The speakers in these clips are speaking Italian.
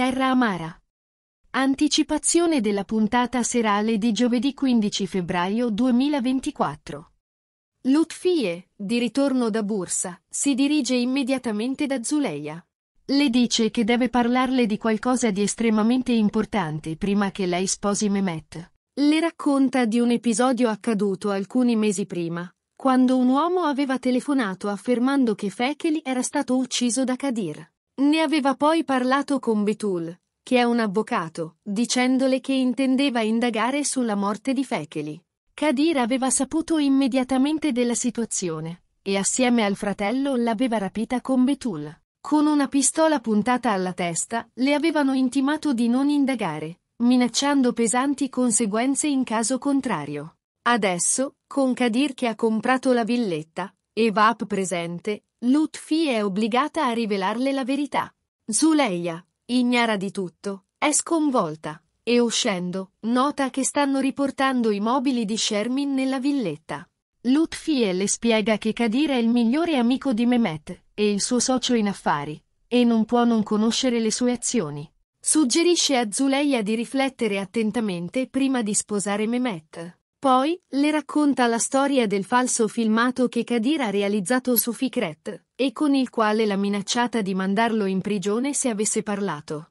Terra Amara. Anticipazione della puntata serale di giovedì 15 febbraio 2024. Lutfie, di ritorno da Bursa, si dirige immediatamente da Zuleia. Le dice che deve parlarle di qualcosa di estremamente importante prima che lei sposi Mehmet. Le racconta di un episodio accaduto alcuni mesi prima, quando un uomo aveva telefonato affermando che Fekeli era stato ucciso da Kadir. Ne aveva poi parlato con Betul, che è un avvocato, dicendole che intendeva indagare sulla morte di Fecheli. Kadir aveva saputo immediatamente della situazione e assieme al fratello l'aveva rapita con Betul. Con una pistola puntata alla testa le avevano intimato di non indagare, minacciando pesanti conseguenze in caso contrario. Adesso, con Kadir che ha comprato la villetta, Evap presente, Lutfi è obbligata a rivelarle la verità. Zuleia, ignara di tutto, è sconvolta e uscendo, nota che stanno riportando i mobili di Shermin nella villetta. Lutfi le spiega che Kadir è il migliore amico di Mehmet e il suo socio in affari, e non può non conoscere le sue azioni. Suggerisce a Zuleia di riflettere attentamente prima di sposare Mehmet. Poi, le racconta la storia del falso filmato che Kadir ha realizzato su Fikret, e con il quale l'ha minacciata di mandarlo in prigione se avesse parlato.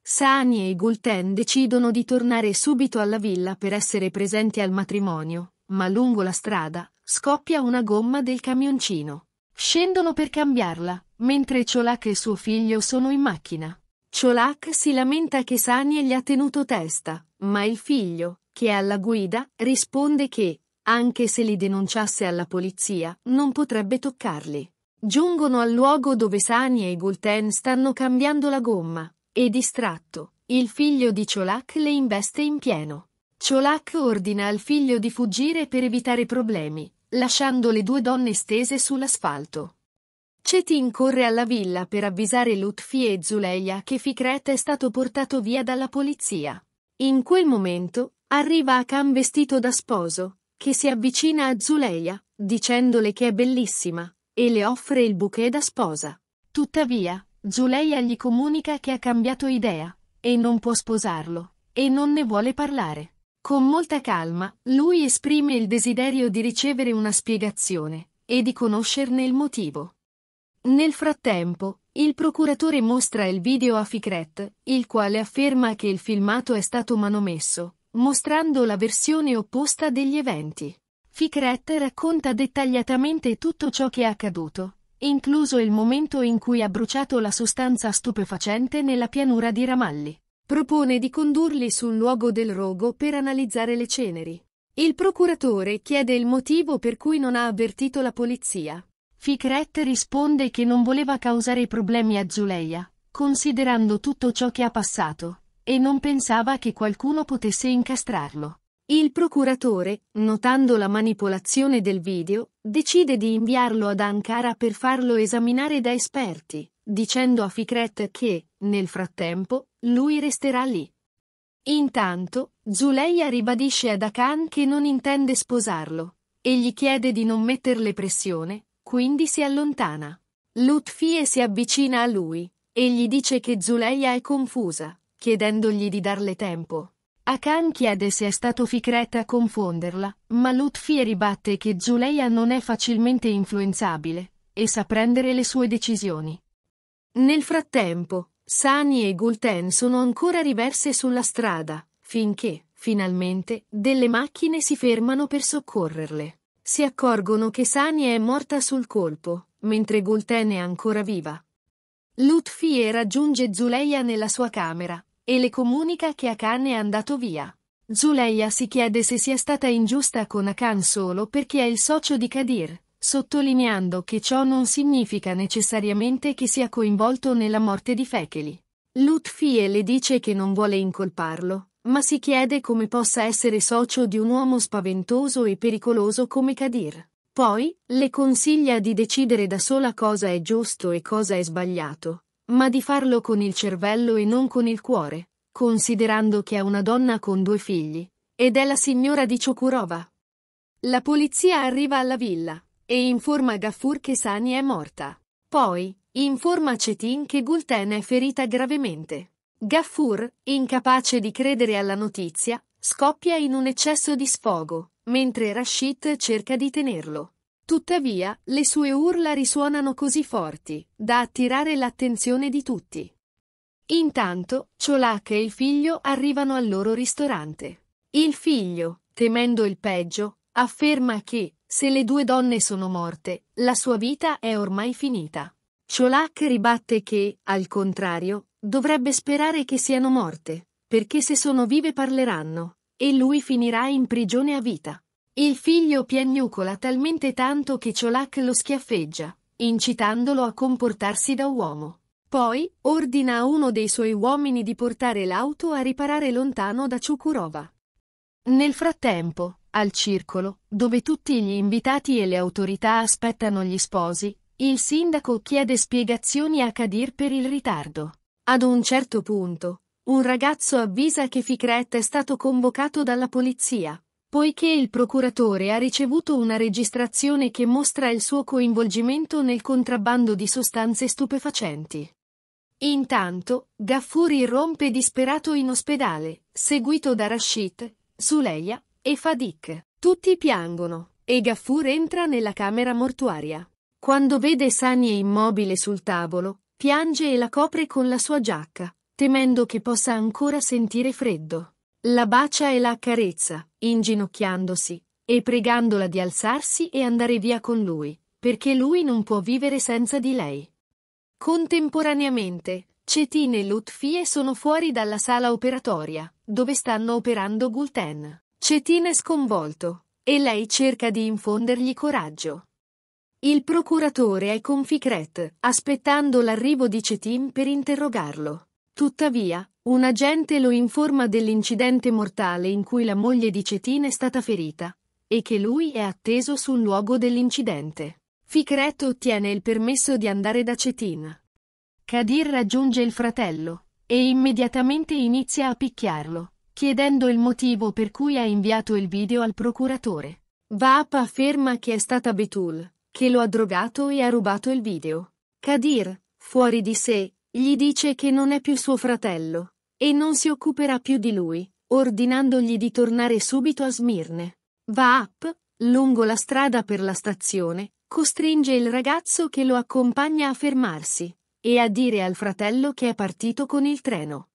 Sani e Gulten decidono di tornare subito alla villa per essere presenti al matrimonio, ma lungo la strada scoppia una gomma del camioncino. Scendono per cambiarla, mentre Ciolac e suo figlio sono in macchina. Cholak si lamenta che Sani gli ha tenuto testa, ma il figlio, che è alla guida, risponde che, anche se li denunciasse alla polizia, non potrebbe toccarli. Giungono al luogo dove Sani e Gulten stanno cambiando la gomma, e distratto, il figlio di Cholak le investe in pieno. Cholak ordina al figlio di fuggire per evitare problemi, lasciando le due donne stese sull'asfalto. Cetin corre alla villa per avvisare Lutfi e Zuleia che Fikret è stato portato via dalla polizia. In quel momento, arriva Akan vestito da sposo, che si avvicina a Zuleia, dicendole che è bellissima, e le offre il bouquet da sposa. Tuttavia, Zuleia gli comunica che ha cambiato idea, e non può sposarlo, e non ne vuole parlare. Con molta calma, lui esprime il desiderio di ricevere una spiegazione, e di conoscerne il motivo. Nel frattempo, il procuratore mostra il video a Ficret, il quale afferma che il filmato è stato manomesso, mostrando la versione opposta degli eventi. Ficret racconta dettagliatamente tutto ciò che è accaduto, incluso il momento in cui ha bruciato la sostanza stupefacente nella pianura di Ramalli. Propone di condurli sul luogo del rogo per analizzare le ceneri. Il procuratore chiede il motivo per cui non ha avvertito la polizia. Fikret risponde che non voleva causare problemi a Zuleia, considerando tutto ciò che ha passato, e non pensava che qualcuno potesse incastrarlo. Il procuratore, notando la manipolazione del video, decide di inviarlo ad Ankara per farlo esaminare da esperti, dicendo a Fikret che, nel frattempo, lui resterà lì. Intanto, Zuleia ribadisce ad Akan che non intende sposarlo, e gli chiede di non metterle pressione, quindi si allontana. Lutfie si avvicina a lui e gli dice che Zuleia è confusa, chiedendogli di darle tempo. Akan chiede se è stato Fikret a confonderla, ma Lutfie ribatte che Zuleia non è facilmente influenzabile e sa prendere le sue decisioni. Nel frattempo, Sani e Gulten sono ancora riverse sulla strada, finché, finalmente, delle macchine si fermano per soccorrerle. Si accorgono che Sani è morta sul colpo, mentre Gulten è ancora viva. Lutfie raggiunge Zuleia nella sua camera e le comunica che Akan è andato via. Zuleia si chiede se sia stata ingiusta con Akan solo perché è il socio di Kadir, sottolineando che ciò non significa necessariamente che sia coinvolto nella morte di Fekeli. Lutfie le dice che non vuole incolparlo, ma si chiede come possa essere socio di un uomo spaventoso e pericoloso come Kadir. Poi, le consiglia di decidere da sola cosa è giusto e cosa è sbagliato, ma di farlo con il cervello e non con il cuore, considerando che è una donna con due figli, ed è la signora di Chokurova. La polizia arriva alla villa e informa Gaffur che Sani è morta. Poi, informa Cetin che Gulten è ferita gravemente. Gaffur, incapace di credere alla notizia, scoppia in un eccesso di sfogo, mentre Rashid cerca di tenerlo. Tuttavia, le sue urla risuonano così forti da attirare l'attenzione di tutti. Intanto, Cholak e il figlio arrivano al loro ristorante. Il figlio, temendo il peggio, afferma che, se le due donne sono morte, la sua vita è ormai finita. Cholak ribatte che, al contrario, Dovrebbe sperare che siano morte, perché se sono vive parleranno, e lui finirà in prigione a vita. Il figlio piagnucola talmente tanto che Ciolac lo schiaffeggia, incitandolo a comportarsi da uomo. Poi, ordina a uno dei suoi uomini di portare l'auto a riparare lontano da Ciucurova. Nel frattempo, al circolo, dove tutti gli invitati e le autorità aspettano gli sposi, il sindaco chiede spiegazioni a Kadir per il ritardo. Ad un certo punto, un ragazzo avvisa che Fikret è stato convocato dalla polizia, poiché il procuratore ha ricevuto una registrazione che mostra il suo coinvolgimento nel contrabbando di sostanze stupefacenti. Intanto, Gaffuri irrompe disperato in ospedale, seguito da Rashid, Suleia e Fadik. Tutti piangono, e Gaffur entra nella camera mortuaria. Quando vede Sani immobile sul tavolo, Piange e la copre con la sua giacca, temendo che possa ancora sentire freddo. La bacia e la accarezza, inginocchiandosi, e pregandola di alzarsi e andare via con lui, perché lui non può vivere senza di lei. Contemporaneamente, Cetin e Lutfie sono fuori dalla sala operatoria, dove stanno operando Gulten. Cetin è sconvolto, e lei cerca di infondergli coraggio. Il procuratore è con Conficret, aspettando l'arrivo di Cetin per interrogarlo. Tuttavia, un agente lo informa dell'incidente mortale in cui la moglie di Cetin è stata ferita e che lui è atteso sul luogo dell'incidente. Ficret ottiene il permesso di andare da Cetin. Kadir raggiunge il fratello e immediatamente inizia a picchiarlo, chiedendo il motivo per cui ha inviato il video al procuratore. Vaap afferma che è stata Betul che lo ha drogato e ha rubato il video. Kadir, fuori di sé, gli dice che non è più suo fratello e non si occuperà più di lui, ordinandogli di tornare subito a Smirne. Va up, lungo la strada per la stazione, costringe il ragazzo che lo accompagna a fermarsi e a dire al fratello che è partito con il treno.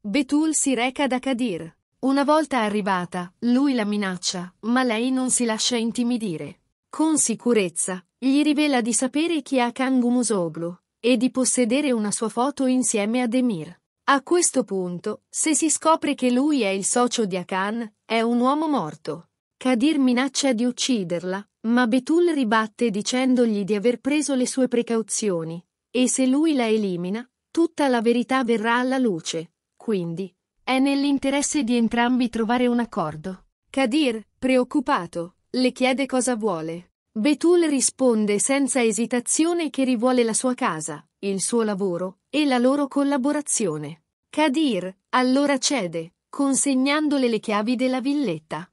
Betul si reca da Kadir. Una volta arrivata, lui la minaccia, ma lei non si lascia intimidire. Con sicurezza, gli rivela di sapere chi è ha Kangumosoglu e di possedere una sua foto insieme ad Emir. A questo punto, se si scopre che lui è il socio di Akan, è un uomo morto. Kadir minaccia di ucciderla, ma Betul ribatte dicendogli di aver preso le sue precauzioni, e se lui la elimina, tutta la verità verrà alla luce. Quindi, è nell'interesse di entrambi trovare un accordo. Kadir, preoccupato, le chiede cosa vuole. Betul risponde senza esitazione che rivuole la sua casa, il suo lavoro e la loro collaborazione. Kadir allora cede, consegnandole le chiavi della villetta.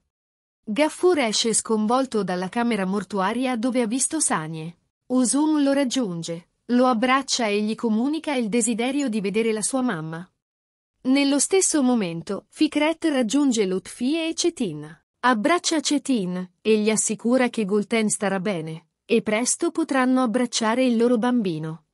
Gaffur esce sconvolto dalla camera mortuaria dove ha visto Sanie. Usum lo raggiunge, lo abbraccia e gli comunica il desiderio di vedere la sua mamma. Nello stesso momento, Fikret raggiunge Lutfi e Cetin. Abbraccia Cetin e gli assicura che Gulten starà bene e presto potranno abbracciare il loro bambino.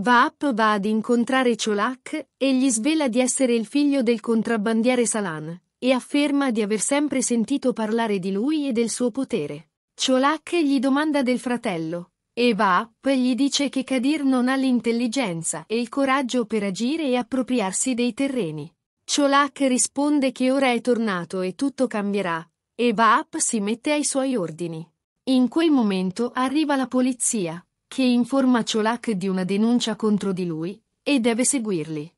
Vaap va ad incontrare Cholak e gli svela di essere il figlio del contrabbandiere Salan e afferma di aver sempre sentito parlare di lui e del suo potere. Cholak gli domanda del fratello e Vap gli dice che Kadir non ha l'intelligenza e il coraggio per agire e appropriarsi dei terreni. Cholak risponde che ora è tornato e tutto cambierà, e Baap si mette ai suoi ordini. In quel momento arriva la polizia, che informa Cholak di una denuncia contro di lui, e deve seguirli.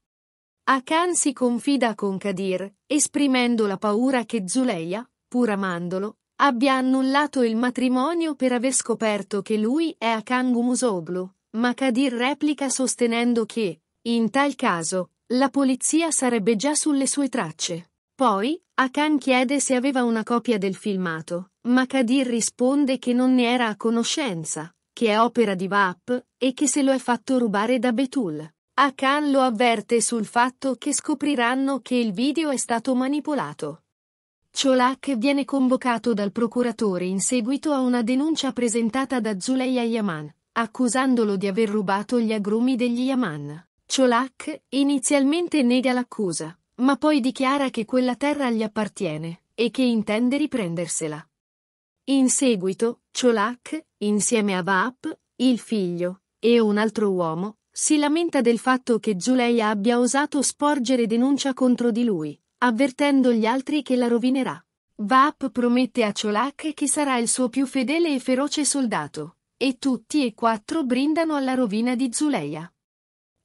Akan si confida con Kadir, esprimendo la paura che Zuleya, pur amandolo, abbia annullato il matrimonio per aver scoperto che lui è Akan Gumusoglu, ma Kadir replica sostenendo che, in tal caso, la polizia sarebbe già sulle sue tracce. Poi, Akan chiede se aveva una copia del filmato, ma Kadir risponde che non ne era a conoscenza, che è opera di Vap e che se lo è fatto rubare da Betul. Akan lo avverte sul fatto che scopriranno che il video è stato manipolato. Cholak viene convocato dal procuratore in seguito a una denuncia presentata da Zuleya Yaman, accusandolo di aver rubato gli agrumi degli Yaman. Cholak inizialmente nega l'accusa, ma poi dichiara che quella terra gli appartiene e che intende riprendersela. In seguito, Cholak, insieme a Vaap, il figlio, e un altro uomo, si lamenta del fatto che Giulei abbia osato sporgere denuncia contro di lui, avvertendo gli altri che la rovinerà. Vaap promette a Cholak che sarà il suo più fedele e feroce soldato, e tutti e quattro brindano alla rovina di Zuleia.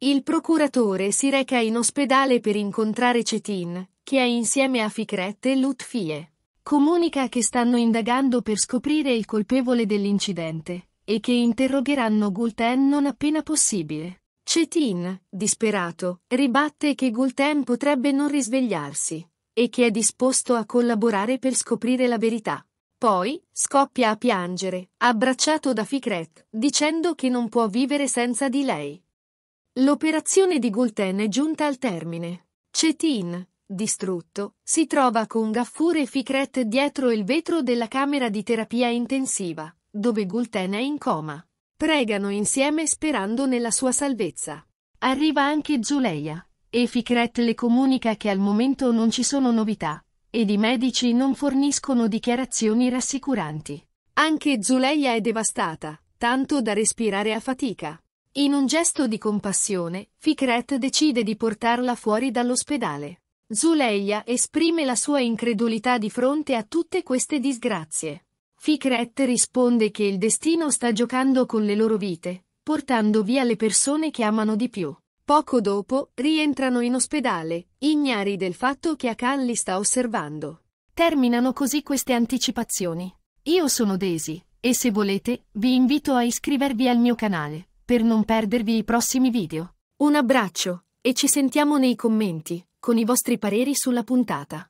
Il procuratore si reca in ospedale per incontrare Cetin, che è insieme a Fikret e Lutfie. Comunica che stanno indagando per scoprire il colpevole dell'incidente e che interrogheranno Gulten non appena possibile. Cetin, disperato, ribatte che Gulten potrebbe non risvegliarsi e che è disposto a collaborare per scoprire la verità. Poi scoppia a piangere, abbracciato da Fikret, dicendo che non può vivere senza di lei. L'operazione di Gulten è giunta al termine. Cetin, distrutto, si trova con Gaffur e Fikret dietro il vetro della camera di terapia intensiva, dove Gulten è in coma. Pregano insieme sperando nella sua salvezza. Arriva anche Zuleia, e Fikret le comunica che al momento non ci sono novità, ed i medici non forniscono dichiarazioni rassicuranti. Anche Zuleia è devastata, tanto da respirare a fatica. In un gesto di compassione, Fikret decide di portarla fuori dall'ospedale. Zuleia esprime la sua incredulità di fronte a tutte queste disgrazie. Fikret risponde che il destino sta giocando con le loro vite, portando via le persone che amano di più. Poco dopo, rientrano in ospedale, ignari del fatto che Akan li sta osservando. Terminano così queste anticipazioni. Io sono Daisy, e se volete, vi invito a iscrivervi al mio canale per non perdervi i prossimi video. Un abbraccio e ci sentiamo nei commenti con i vostri pareri sulla puntata.